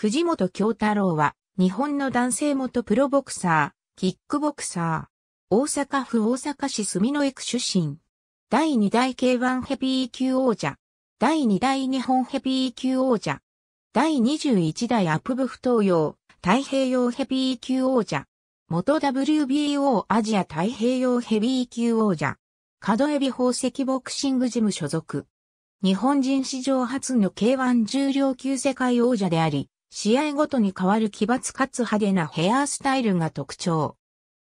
藤本京太郎は、日本の男性元プロボクサー、キックボクサー。大阪府大阪市住之江区出身。第2代 K1 ヘビー級王者。第2代日本ヘビー級王者。第21代アップ部不東洋、太平洋ヘビー級王者。元 WBO アジア太平洋ヘビー級王者。角エビ宝石ボクシングジム所属。日本人史上初の K1 重量級世界王者であり、試合ごとに変わる奇抜かつ派手なヘアスタイルが特徴。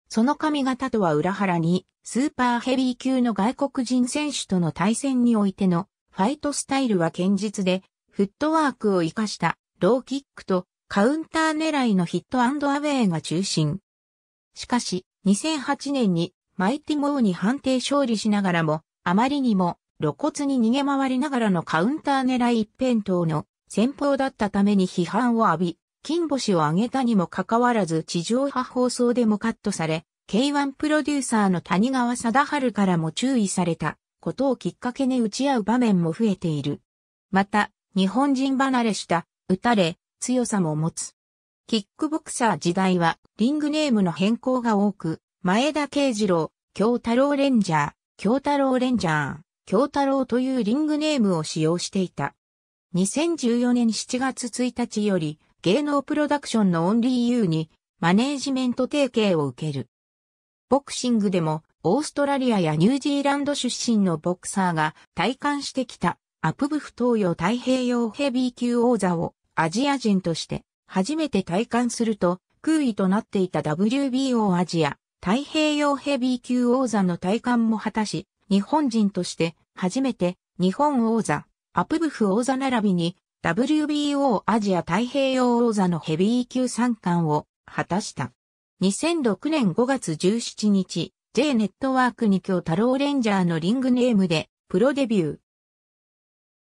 その髪型とは裏腹に、スーパーヘビー級の外国人選手との対戦においてのファイトスタイルは堅実で、フットワークを活かしたローキックとカウンター狙いのヒットアウェイが中心。しかし、2008年にマイティモーに判定勝利しながらも、あまりにも露骨に逃げ回りながらのカウンター狙い一辺倒の先方だったために批判を浴び、金星を挙げたにもかかわらず地上波放送でもカットされ、K1 プロデューサーの谷川貞治からも注意されたことをきっかけに打ち合う場面も増えている。また、日本人離れした、打たれ、強さも持つ。キックボクサー時代は、リングネームの変更が多く、前田慶次郎、京太郎レンジャー、京太郎レンジャー、京太郎というリングネームを使用していた。2014年7月1日より芸能プロダクションのオンリーユーにマネージメント提携を受ける。ボクシングでもオーストラリアやニュージーランド出身のボクサーが体感してきたアプブフ東洋太平洋ヘビー級王座をアジア人として初めて体感すると空位となっていた WBO アジア太平洋ヘビー級王座の体感も果たし日本人として初めて日本王座アプブフ王座並びに WBO アジア太平洋王座のヘビー級三冠を果たした。2006年5月17日、J ネットワークに今日太郎レンジャーのリングネームでプロデビュー。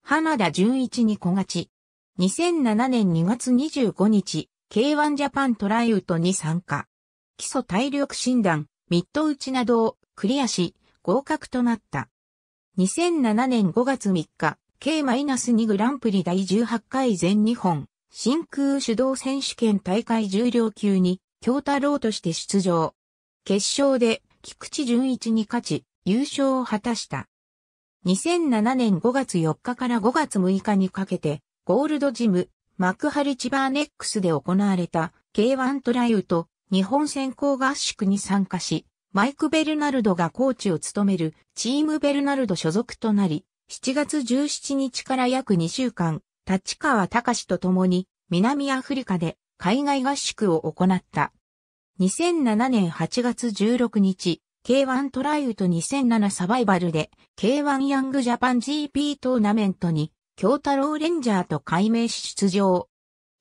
花田純一に小勝ち。2007年2月25日、K1 ジャパントライウトに参加。基礎体力診断、ミット打ちなどをクリアし、合格となった。2007年5月3日、K-2 グランプリ第18回全日本、真空手導選手権大会重量級に、京太郎として出場。決勝で、菊池純一に勝ち、優勝を果たした。2007年5月4日から5月6日にかけて、ゴールドジム、幕張バーネックスで行われた K1 トライウと日本選考合宿に参加し、マイク・ベルナルドがコーチを務めるチームベルナルド所属となり、7月17日から約2週間、立川隆と共に南アフリカで海外合宿を行った。2007年8月16日、K1 トライウト2007サバイバルで K1 ヤングジャパン GP トーナメントに京太郎レンジャーと改名し出場。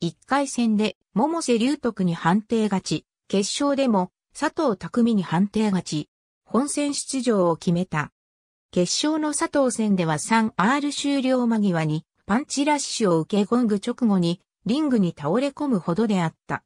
1回戦で桃瀬隆徳に判定勝ち、決勝でも佐藤匠に判定勝ち、本戦出場を決めた。決勝の佐藤戦では 3R 終了間際にパンチラッシュを受けゴング直後にリングに倒れ込むほどであった。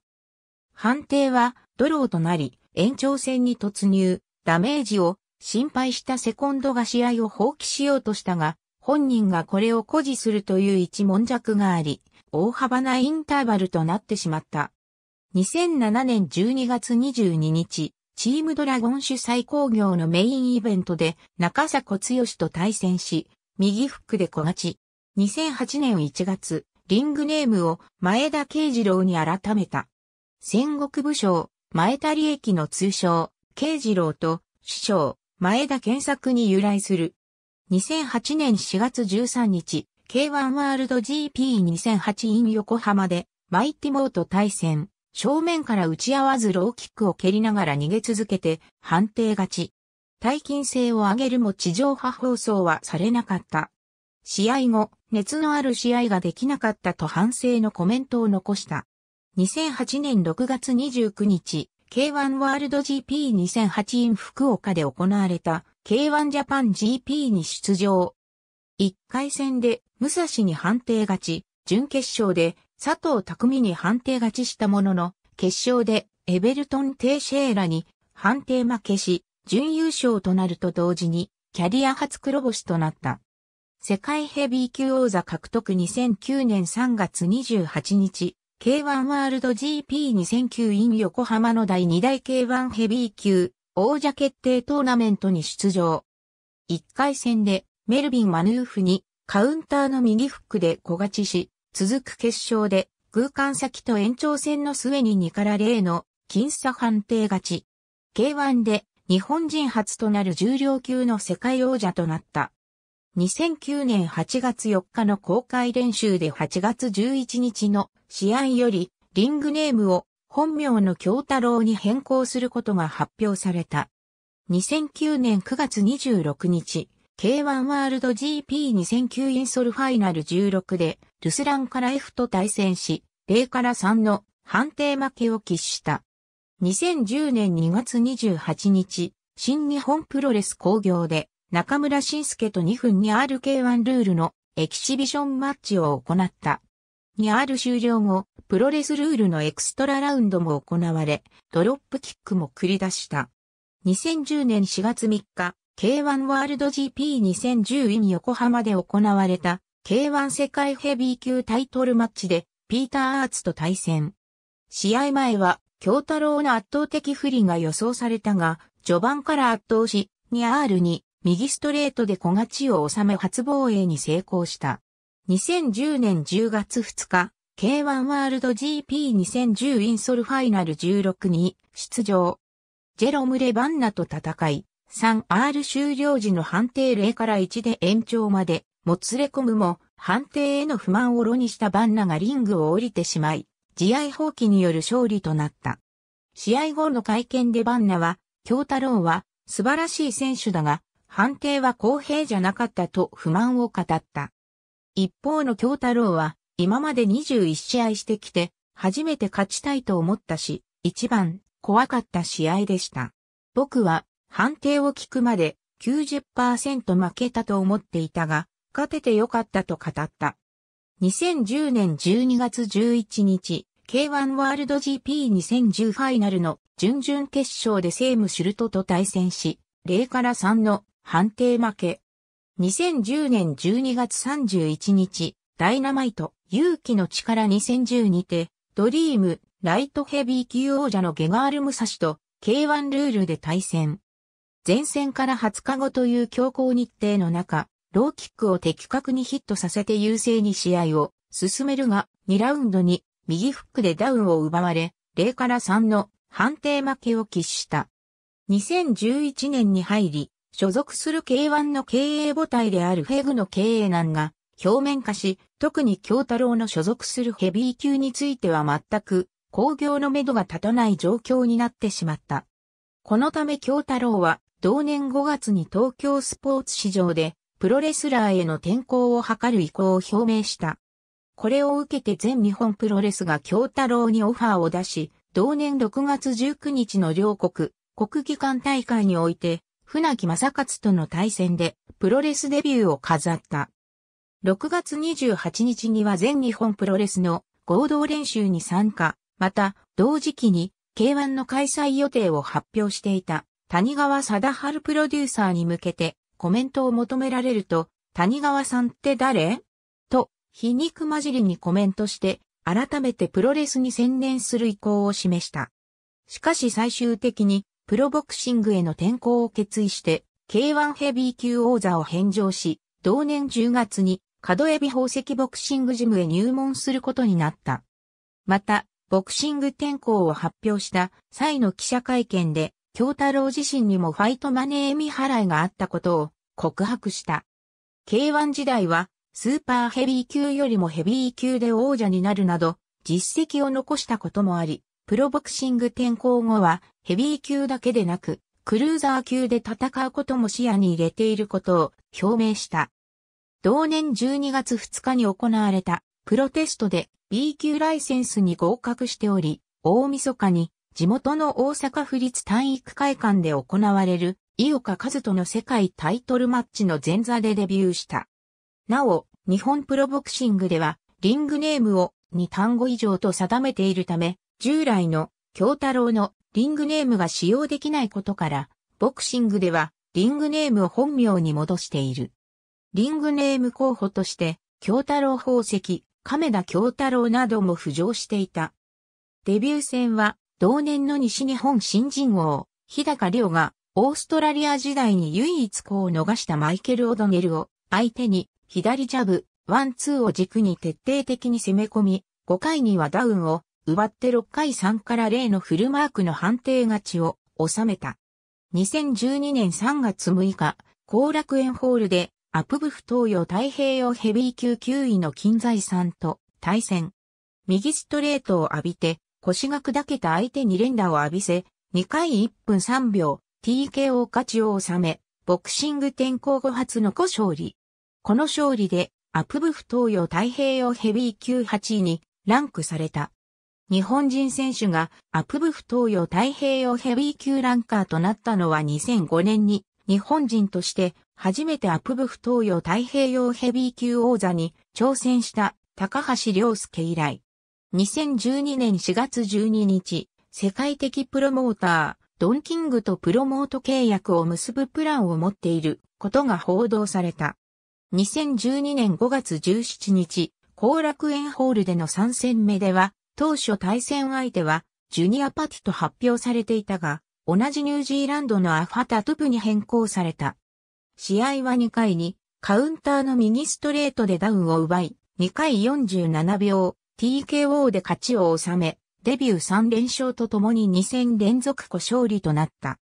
判定はドローとなり延長戦に突入、ダメージを心配したセコンドが試合を放棄しようとしたが、本人がこれを誇示するという一問弱があり、大幅なインターバルとなってしまった。2007年12月22日、チームドラゴン主催工業のメインイベントで中迫剛と対戦し、右フックで小勝ち。2008年1月、リングネームを前田慶次郎に改めた。戦国武将、前田利益の通称、慶次郎と、師匠、前田健作に由来する。2008年4月13日、K1 ワールド GP2008 in 横浜で、マイティモーと対戦。正面から打ち合わずローキックを蹴りながら逃げ続けて判定勝ち。耐金性を上げるも地上波放送はされなかった。試合後、熱のある試合ができなかったと反省のコメントを残した。2008年6月29日、K1 ワールド GP2008 in 福岡で行われた K1 ジャパン GP に出場。1回戦で武蔵に判定勝ち、準決勝で佐藤匠に判定勝ちしたものの、決勝でエベルトン・テイシェーラに判定負けし、準優勝となると同時に、キャリア初黒星となった。世界ヘビー級王座獲得2009年3月28日、K1 ワールド GP2009 in 横浜の第2大 K1 ヘビー級王者決定トーナメントに出場。1回戦でメルビン・マヌーフにカウンターの右フックで小勝ちし、続く決勝で、空間先と延長戦の末に2から0の僅差判定勝ち。K1 で日本人初となる重量級の世界王者となった。2009年8月4日の公開練習で8月11日の試合よりリングネームを本名の京太郎に変更することが発表された。2009年9月26日、K1 ワールド GP2009 インソルファイナル16で、ルスランから F と対戦し、0から3の判定負けを喫した。2010年2月28日、新日本プロレス工業で、中村晋介と2分に RK1 ルールのエキシビションマッチを行った。に r 終了後、プロレスルールのエクストララウンドも行われ、ドロップキックも繰り出した。2010年4月3日、K1 ワールド GP2010 in 横浜で行われた K1 世界ヘビー級タイトルマッチでピーター・アーツと対戦。試合前は京太郎の圧倒的不利が予想されたが、序盤から圧倒し、2R に右ストレートで小勝ちを収め初防衛に成功した。2010年10月2日、K1 ワールド GP2010 インソルファイナル16に出場。ジェロム・レバンナと戦い、3R 終了時の判定0から1で延長まで、もつれ込むも、判定への不満を炉にしたバンナがリングを降りてしまい、試合放棄による勝利となった。試合後の会見でバンナは、京太郎は素晴らしい選手だが、判定は公平じゃなかったと不満を語った。一方の京太郎は、今まで21試合してきて、初めて勝ちたいと思ったし、一番怖かった試合でした。僕は判定を聞くまで90%負けたと思っていたが、勝ててよかったと語った。2010年12月11日、K1 ワールド GP2010 ファイナルの準々決勝でセームシュルトと対戦し、0から3の判定負け。2010年12月31日、ダイナマイト、勇気の力2010にて、ドリーム、ライトヘビー級王者のゲガール・ムサシと K1 ルールで対戦。前線から20日後という強行日程の中、ローキックを的確にヒットさせて優勢に試合を進めるが、2ラウンドに右フックでダウンを奪われ、0から3の判定負けを喫した。2011年に入り、所属する K1 の経営母体であるフェグの経営難が表面化し、特に京太郎の所属するヘビー級については全く工業の目処が立たない状況になってしまった。このため京太郎は同年5月に東京スポーツ市場でプロレスラーへの転向を図る意向を表明した。これを受けて全日本プロレスが京太郎にオファーを出し、同年6月19日の両国、国技館大会において、船木正勝との対戦でプロレスデビューを飾った。6月28日には全日本プロレスの合同練習に参加、また同時期に K1 の開催予定を発表していた。谷川貞治プロデューサーに向けてコメントを求められると、谷川さんって誰と、皮肉混じりにコメントして、改めてプロレスに専念する意向を示した。しかし最終的に、プロボクシングへの転向を決意して、K1 ヘビー級王座を返上し、同年10月に、角エビ宝石ボクシングジムへ入門することになった。また、ボクシング転向を発表した際の記者会見で、京太郎自身にもファイトマネー未払いがあったことを告白した。K1 時代はスーパーヘビー級よりもヘビー級で王者になるなど実績を残したこともあり、プロボクシング転向後はヘビー級だけでなくクルーザー級で戦うことも視野に入れていることを表明した。同年12月2日に行われたプロテストで B 級ライセンスに合格しており、大晦日に地元の大阪府立体育会館で行われる、井岡和人の世界タイトルマッチの前座でデビューした。なお、日本プロボクシングでは、リングネームを2単語以上と定めているため、従来の京太郎のリングネームが使用できないことから、ボクシングではリングネームを本名に戻している。リングネーム候補として、京太郎宝石、亀田京太郎なども浮上していた。デビュー戦は同年の西日本新人王、日高亮が、オーストラリア時代に唯一こを逃したマイケル・オドネルを相手に左ジャブ、ワンツーを軸に徹底的に攻め込み、5回にはダウンを奪って6回3から0のフルマークの判定勝ちを収めた。2012年3月6日、後楽園ホールでアプブフ東洋太平洋ヘビー級9位の金財さんと対戦。右ストレートを浴びて腰が砕けた相手に連打を浴びせ、2回1分3秒、TKO 勝ちを収め、ボクシング転向後初の5勝利。この勝利で、アプブフ東洋太平洋ヘビー級8位にランクされた。日本人選手がアプブフ東洋太平洋ヘビー級ランカーとなったのは2005年に日本人として初めてアプブフ東洋太平洋ヘビー級王座に挑戦した高橋良介以来。2012年4月12日、世界的プロモーター、ドンキングとプロモート契約を結ぶプランを持っていることが報道された。2012年5月17日、後楽園ホールでの3戦目では、当初対戦相手は、ジュニアパティと発表されていたが、同じニュージーランドのアファタトゥプに変更された。試合は2回に、カウンターの右ストレートでダウンを奪い、2回47秒、TKO で勝ちを収め、デビュー3連勝とともに2戦連続故勝利となった。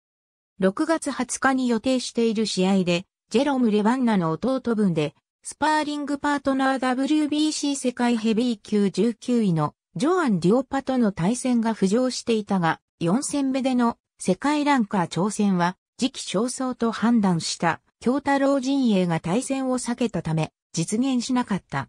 6月20日に予定している試合で、ジェロム・レバンナの弟分で、スパーリングパートナー WBC 世界ヘビー級19位のジョアン・ディオパとの対戦が浮上していたが、4戦目での世界ランカー挑戦は時期尚早と判断した京太郎陣営が対戦を避けたため実現しなかった。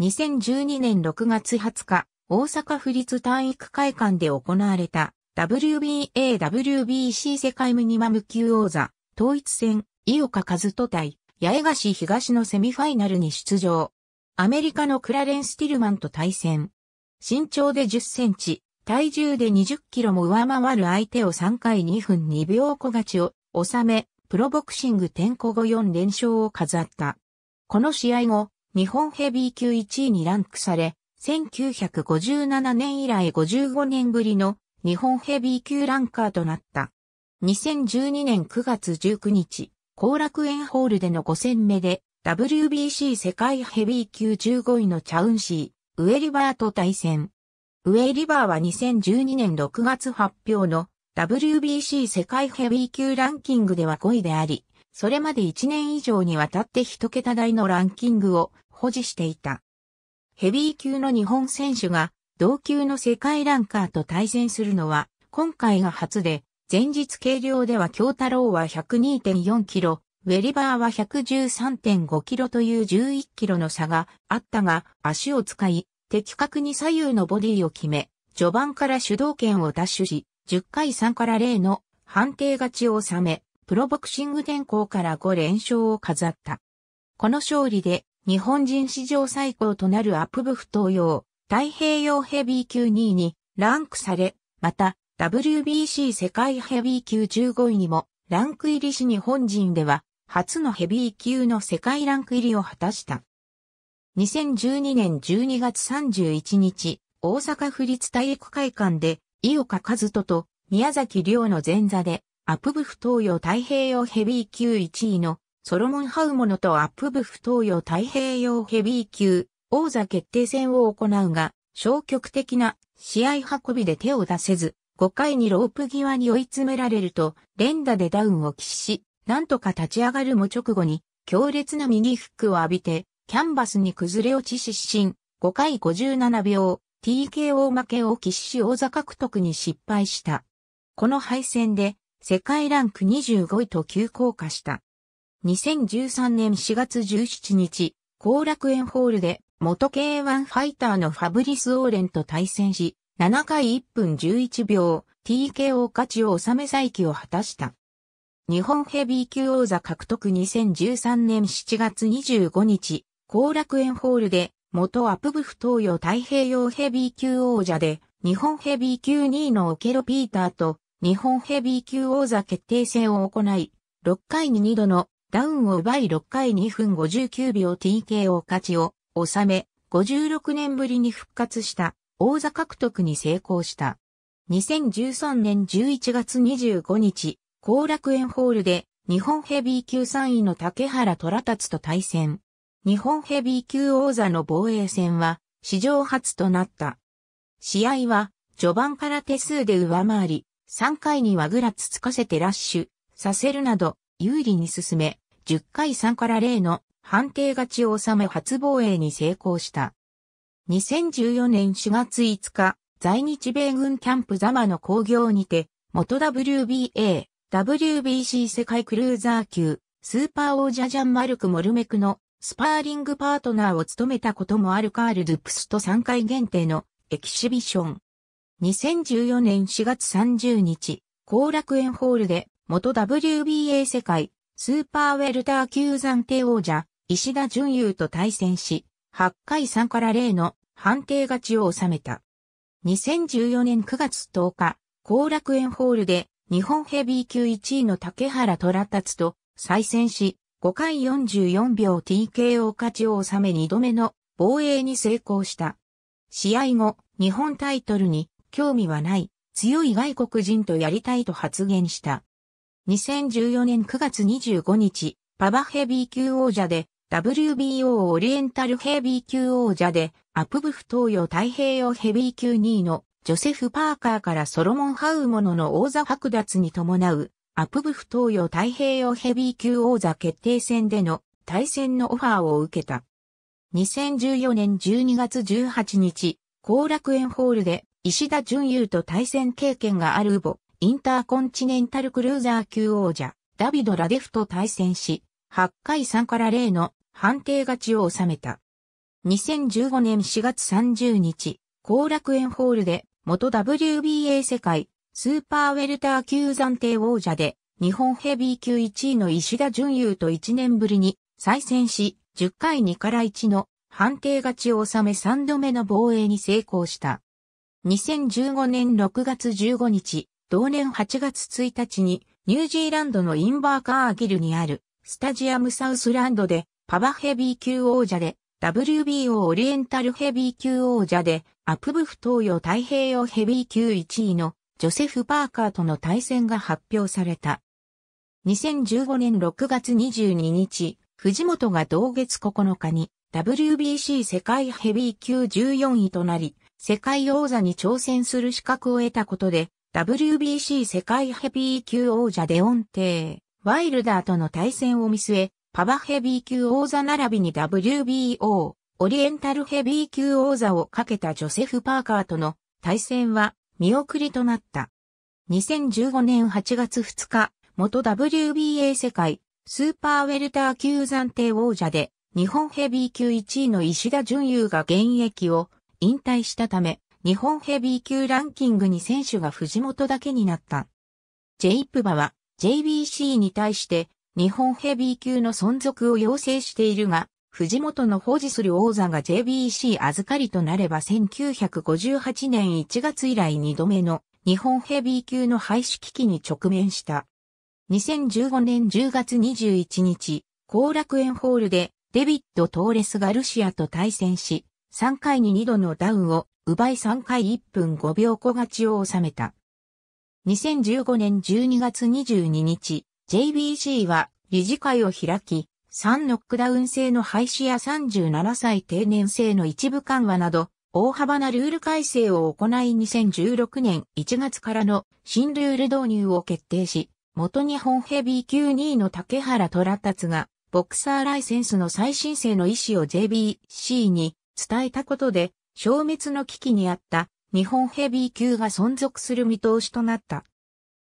2012年6月20日、大阪府立体育会館で行われた WBA-WBC 世界ミニマム級王座、統一戦、井岡和人対、八重樫東のセミファイナルに出場。アメリカのクラレンス・ティルマンと対戦。身長で10センチ、体重で20キロも上回る相手を3回2分2秒小勝ちを収め、プロボクシング転向後4連勝を飾った。この試合後、日本ヘビー級1位にランクされ、1957年以来55年ぶりの日本ヘビー級ランカーとなった。2012年9月19日、後楽園ホールでの5戦目で、WBC 世界ヘビー級15位のチャウンシー、ウェリバーと対戦。ウェリバーは2012年6月発表の WBC 世界ヘビー級ランキングでは5位であり、それまで1年以上にわたって1桁台のランキングを保持していた。ヘビー級の日本選手が同級の世界ランカーと対戦するのは今回が初で、前日軽量では京太郎は102.4キロ、ウェリバーは113.5キロという11キロの差があったが、足を使い、的確に左右のボディを決め、序盤から主導権を奪取し、10回3から0の判定勝ちを収め、プロボクシング転向から5連勝を飾った。この勝利で日本人史上最高となるアップ部不登用、太平洋ヘビー級2位にランクされ、また WBC 世界ヘビー級15位にもランク入りし日本人では初のヘビー級の世界ランク入りを果たした。2012年12月31日、大阪府立体育会館で、井岡和人と宮崎亮の前座で、アップ部不登用太平洋ヘビー級1位のソロモン・ハウモノとアップブフ東洋太平洋ヘビー級王座決定戦を行うが、消極的な試合運びで手を出せず、5回にロープ際に追い詰められると、連打でダウンを喫し、なんとか立ち上がるも直後に、強烈な右フックを浴びて、キャンバスに崩れ落ち失神、5回57秒、TKO 負けを喫し王座獲得に失敗した。この敗戦で、世界ランク25位と急降下した。2013年4月17日、後楽園ホールで元 K1 ファイターのファブリス・オーレンと対戦し、7回1分11秒、TKO 勝ちを収め再起を果たした。日本ヘビー級王座獲得2013年7月25日、後楽園ホールで、元アプブフ東洋太平洋ヘビー級王者で、日本ヘビー級2位のオケロピーターと、日本ヘビー級王座決定戦を行い、6回に2度のダウンを奪い6回2分59秒 TKO 勝ちを収め、56年ぶりに復活した王座獲得に成功した。2013年11月25日、後楽園ホールで日本ヘビー級3位の竹原虎達と対戦。日本ヘビー級王座の防衛戦は史上初となった。試合は序盤から手数で上回り、3回にはぐらつつかせてラッシュさせるなど有利に進め、10回3から0の判定勝ちを収め初防衛に成功した。2014年4月5日、在日米軍キャンプザマの工業にて、元 WBA、WBC 世界クルーザー級、スーパー王者ジャンマルク・モルメクのスパーリングパートナーを務めたこともあるカール・ドゥプスと3回限定のエキシビション。2014年4月30日、後楽園ホールで元 WBA 世界スーパーウェルター級暫定王者、石田純優と対戦し、8回3から0の判定勝ちを収めた。2014年9月10日、後楽園ホールで日本ヘビー級1位の竹原虎達と再戦し、5回44秒 TKO 勝ちを収め2度目の防衛に成功した。試合後、日本タイトルに興味はない、強い外国人とやりたいと発言した。2014年9月25日、パバヘビー級王者で、WBO オリエンタルヘビー級王者で、アプブフ東洋太平洋ヘビー級2位のジョセフ・パーカーからソロモン・ハウモノの王座剥奪に伴う、アプブフ東洋太平洋ヘビー級王座決定戦での対戦のオファーを受けた。2014年12月18日、後楽園ホールで石田純優と対戦経験があるウボ、インターコンチネンタルクルーザー級王者、ダビド・ラデフと対戦し、8回3から0の判定勝ちを収めた。2015年4月30日、後楽園ホールで元 WBA 世界スーパーウェルター級暫定王者で日本ヘビー級1位の石田純優と1年ぶりに再戦し、10回2から1の判定勝ちを収め3度目の防衛に成功した。2015年6月15日、同年8月1日にニュージーランドのインバーカーギルにあるスタジアムサウスランドでパワヘビー級王者で WBO オリエンタルヘビー級王者でアプブフ東洋太平洋ヘビー級1位のジョセフ・パーカーとの対戦が発表された。2015年6月22日、藤本が同月9日に WBC 世界ヘビー級14位となり、世界王座に挑戦する資格を得たことで、WBC 世界ヘビー級王者デオンテー、ワイルダーとの対戦を見据え、パワヘビー級王座並びに WBO、オリエンタルヘビー級王座をかけたジョセフ・パーカーとの対戦は見送りとなった。2015年8月2日、元 WBA 世界スーパーウェルター級暫定王者で日本ヘビー級1位の石田純優が現役を引退したため、日本ヘビー級ランキングに選手が藤本だけになった。ジェイプバは JBC に対して日本ヘビー級の存続を要請しているが、藤本の保持する王座が JBC 預かりとなれば1958年1月以来2度目の日本ヘビー級の廃止危機に直面した。2015年10月21日、後楽園ホールでデビッド・トーレス・ガルシアと対戦し、3回に2度のダウンを奪い3回1分5秒小勝ちを収めた。2015年12月22日、JBC は理事会を開き、3ノックダウン制の廃止や37歳定年制の一部緩和など、大幅なルール改正を行い2016年1月からの新ルール導入を決定し、元日本ヘビー級2位の竹原虎達が、ボクサーライセンスの再申請の意思を JBC に伝えたことで、消滅の危機にあった日本ヘビー級が存続する見通しとなった。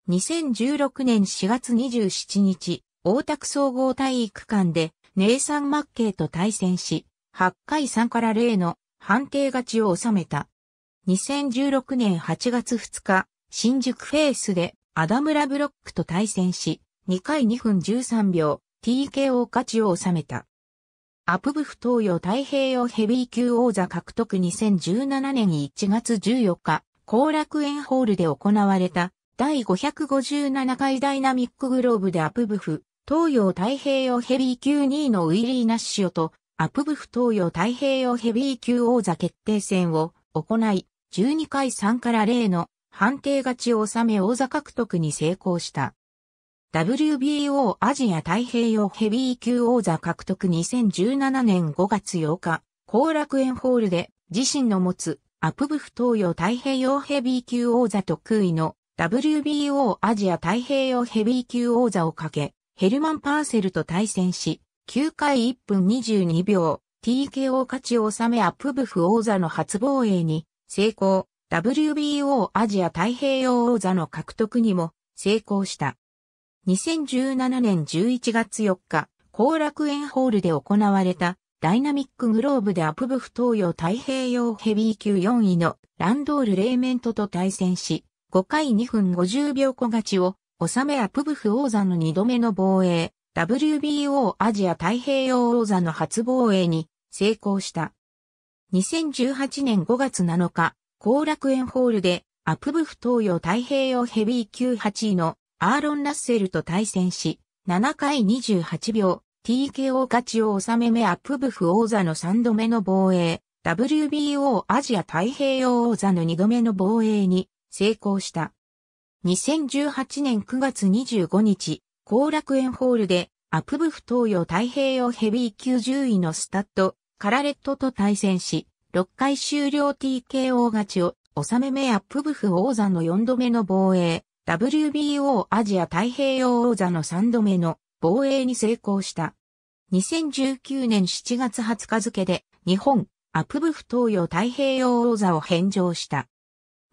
2016年4月27日、大田区総合体育館で、ネイサン・マッケイと対戦し、8回3から0の判定勝ちを収めた。2016年8月2日、新宿フェイスでアダムラ・ブロックと対戦し、2回2分13秒、TKO 勝ちを収めた。アプブフ東洋太平洋ヘビー級王座獲得2017年1月14日、後楽園ホールで行われた第557回ダイナミックグローブでアプブフ東洋太平洋ヘビー級2位のウィリー・ナッシオとアプブフ東洋太平洋ヘビー級王座決定戦を行い、12回3から0の判定勝ちを収め王座獲得に成功した。WBO アジア太平洋ヘビー級王座獲得2017年5月8日、後楽園ホールで自身の持つアプブフ東洋太平洋ヘビー級王座得意の WBO アジア太平洋ヘビー級王座をかけ、ヘルマン・パーセルと対戦し、9回1分22秒、TKO 勝ちを収めアプブフ王座の初防衛に成功、WBO アジア太平洋王座の獲得にも成功した。2017年11月4日、後楽園ホールで行われたダイナミックグローブでアプブフ東洋太平洋ヘビー級4位のランドール・レイメントと対戦し、5回2分50秒小勝ちを収めアプブフ王座の2度目の防衛、WBO アジア太平洋王座の初防衛に成功した。2018年5月7日、後楽園ホールでアプブフ東洋太平洋ヘビー級8位のアーロン・ラッセルと対戦し、7回28秒、TKO 勝ちを収めめアップブフ王座の3度目の防衛、WBO アジア太平洋王座の2度目の防衛に成功した。2018年9月25日、後楽園ホールで、アップブフ東洋太平洋ヘビー級10位のスタッド、カラレットと対戦し、6回終了 TKO 勝ちを、収めめアップブフ王座の4度目の防衛、WBO アジア太平洋王座の3度目の防衛に成功した。2019年7月20日付で日本アプブフ東洋太平洋王座を返上した。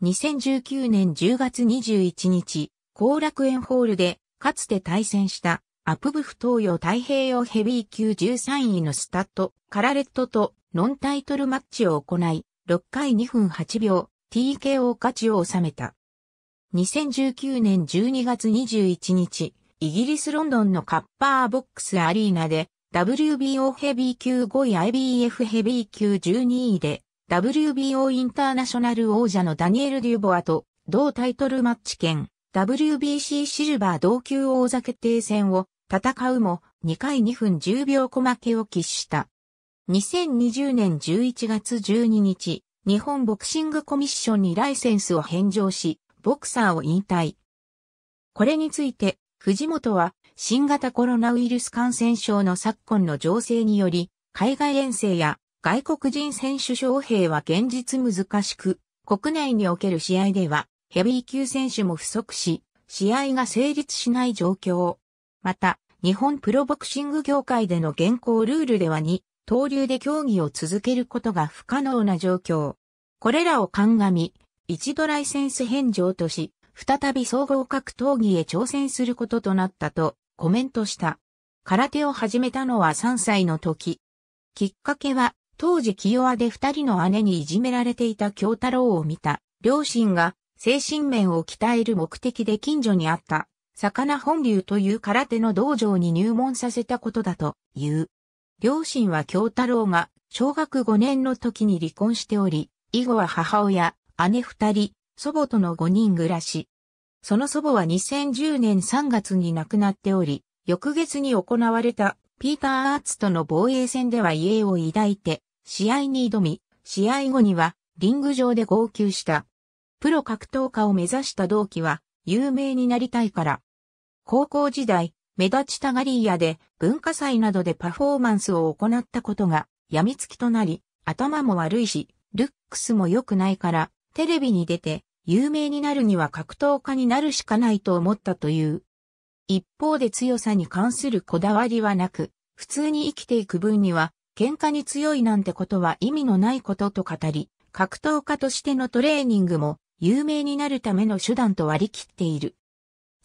2019年10月21日、後楽園ホールでかつて対戦したアプブフ東洋太平洋ヘビー級13位のスタッド、カラレットとノンタイトルマッチを行い、6回2分8秒 TKO 勝ちを収めた。2019年12月21日、イギリスロンドンのカッパーボックスアリーナで、WBO ヘビー級5位 IBF ヘビー級12位で、WBO インターナショナル王者のダニエル・デューボアと、同タイトルマッチ兼、WBC シルバー同級王座決定戦を戦うも、2回2分10秒小負けを喫した。2020年11月12日、日本ボクシングコミッションにライセンスを返上し、ボクサーを引退。これについて、藤本は、新型コロナウイルス感染症の昨今の情勢により、海外遠征や外国人選手招聘は現実難しく、国内における試合では、ヘビー級選手も不足し、試合が成立しない状況。また、日本プロボクシング業界での現行ルールでは2、刀流で競技を続けることが不可能な状況。これらを鑑み、一度ライセンス返上とし、再び総合格闘技へ挑戦することとなったとコメントした。空手を始めたのは3歳の時。きっかけは、当時清和で二人の姉にいじめられていた京太郎を見た、両親が精神面を鍛える目的で近所にあった、魚本流という空手の道場に入門させたことだという。両親は京太郎が小学5年の時に離婚しており、以後は母親、姉二人、祖母との五人暮らし。その祖母は2010年3月に亡くなっており、翌月に行われたピーター・アーツとの防衛戦では家を抱いて、試合に挑み、試合後にはリング上で号泣した。プロ格闘家を目指した同期は、有名になりたいから。高校時代、目立ちたがり屋で文化祭などでパフォーマンスを行ったことが病みつきとなり、頭も悪いし、ルックスも良くないから、テレビに出て有名になるには格闘家になるしかないと思ったという。一方で強さに関するこだわりはなく、普通に生きていく分には、喧嘩に強いなんてことは意味のないことと語り、格闘家としてのトレーニングも有名になるための手段と割り切っている。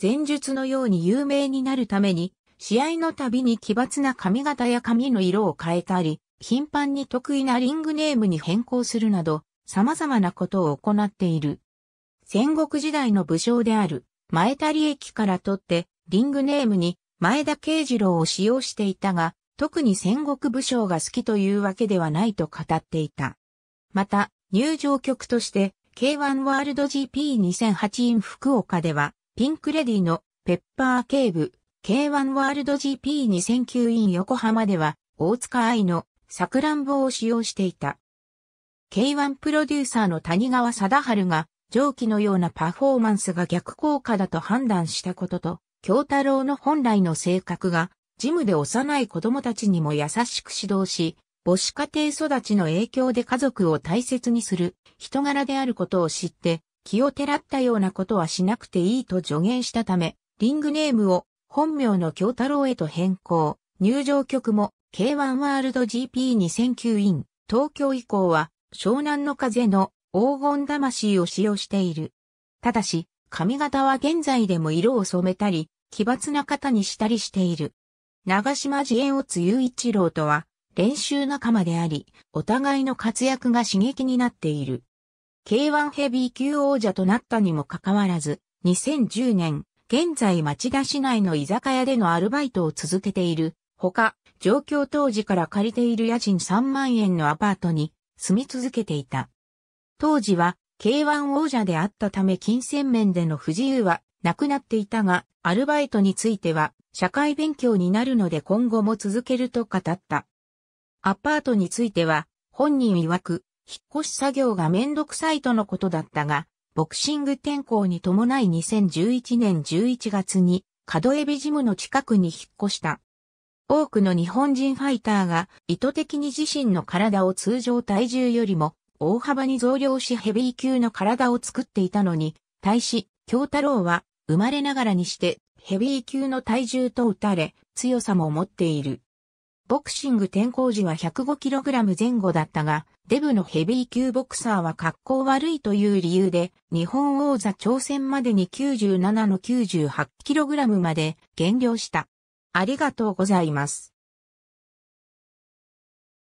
前述のように有名になるために、試合のたびに奇抜な髪型や髪の色を変えたり、頻繁に得意なリングネームに変更するなど、様々なことを行っている。戦国時代の武将である前田利益からとってリングネームに前田慶次郎を使用していたが、特に戦国武将が好きというわけではないと語っていた。また、入場曲として K1 ワールド GP2008 in 福岡では、ピンクレディのペッパー警部 K1 ワールド GP2009 in 横浜では、大塚愛のサクランボを使用していた。K1 プロデューサーの谷川貞治が、上記のようなパフォーマンスが逆効果だと判断したことと、京太郎の本来の性格が、ジムで幼い子供たちにも優しく指導し、母子家庭育ちの影響で家族を大切にする人柄であることを知って、気をてらったようなことはしなくていいと助言したため、リングネームを本名の京太郎へと変更、入場曲も K1 ワールド GP2009 イン東京以降は湘南の風の黄金魂を使用している。ただし、髪型は現在でも色を染めたり、奇抜な型にしたりしている。長島自演乙雄一郎とは、練習仲間であり、お互いの活躍が刺激になっている。K1 ヘビー級王者となったにもかかわらず、2010年、現在町田市内の居酒屋でのアルバイトを続けている。ほか、上京当時から借りている家賃3万円のアパートに、住み続けていた。当時は K1 王者であったため金銭面での不自由はなくなっていたが、アルバイトについては社会勉強になるので今後も続けると語った。アパートについては本人曰く、引っ越し作業がめんどくさいとのことだったが、ボクシング転校に伴い2011年11月に、角エビジムの近くに引っ越した。多くの日本人ファイターが意図的に自身の体を通常体重よりも大幅に増量しヘビー級の体を作っていたのに、対し、京太郎は生まれながらにしてヘビー級の体重と打たれ、強さも持っている。ボクシング転向時は 105kg 前後だったが、デブのヘビー級ボクサーは格好悪いという理由で、日本王座挑戦までに97の 98kg まで減量した。ありがとうございます。